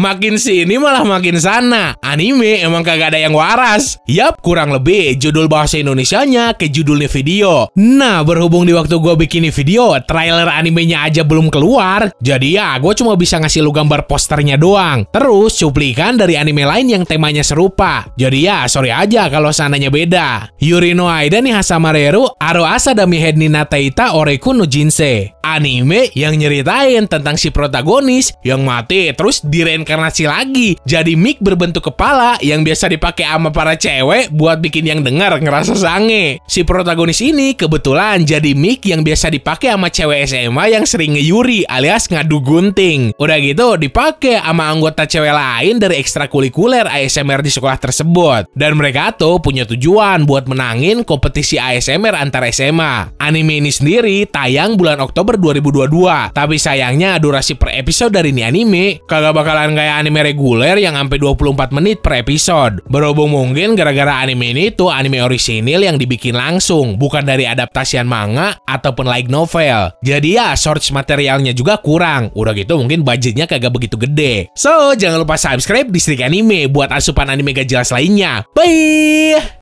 Makin sini malah makin sana. Anime emang kagak ada yang waras. Yap, kurang lebih judul bahasa Indonesianya ke judulnya video. Nah, berhubung di waktu gue bikin video, trailer animenya aja belum keluar. Jadi ya, gue cuma bisa ngasih lu gambar posternya doang. Terus, cuplikan dari anime lain yang temanya serupa. Jadi ya, sorry aja kalau sananya beda. Yurino Aida nih Hasamareru, Aro Asa Dami Hedni Nataita Oreku no Jinsei anime yang nyeritain tentang si protagonis yang mati terus direinkarnasi lagi jadi mic berbentuk kepala yang biasa dipakai sama para cewek buat bikin yang dengar ngerasa sange. Si protagonis ini kebetulan jadi mic yang biasa dipakai sama cewek SMA yang sering ngeyuri alias ngadu gunting. Udah gitu dipakai sama anggota cewek lain dari ekstrakurikuler ASMR di sekolah tersebut. Dan mereka tuh punya tujuan buat menangin kompetisi ASMR antar SMA. Anime ini sendiri tayang bulan Oktober 2022. Tapi sayangnya durasi per episode dari ini anime kagak bakalan kayak anime reguler yang sampai 24 menit per episode. Berhubung mungkin gara-gara anime ini tuh anime orisinil yang dibikin langsung, bukan dari adaptasian manga ataupun light novel. Jadi ya source materialnya juga kurang. Udah gitu mungkin budgetnya kagak begitu gede. So, jangan lupa subscribe di Strik Anime buat asupan anime gak jelas lainnya. Bye!